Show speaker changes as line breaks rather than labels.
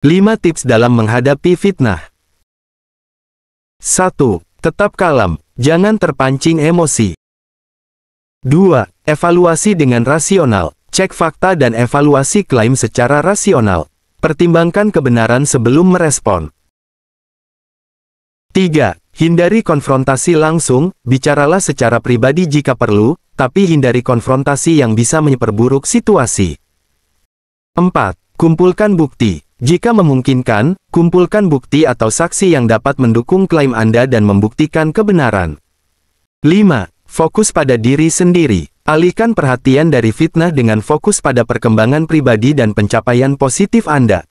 5 tips dalam menghadapi fitnah. 1. Tetap kalem, jangan terpancing emosi. 2. Evaluasi dengan rasional, cek fakta dan evaluasi klaim secara rasional. Pertimbangkan kebenaran sebelum merespon. 3. Hindari konfrontasi langsung, bicaralah secara pribadi jika perlu, tapi hindari konfrontasi yang bisa menyeperburuk situasi. 4. Kumpulkan bukti, jika memungkinkan, kumpulkan bukti atau saksi yang dapat mendukung klaim Anda dan membuktikan kebenaran. 5. Fokus pada diri sendiri. Alihkan perhatian dari fitnah dengan fokus pada perkembangan pribadi dan pencapaian positif Anda.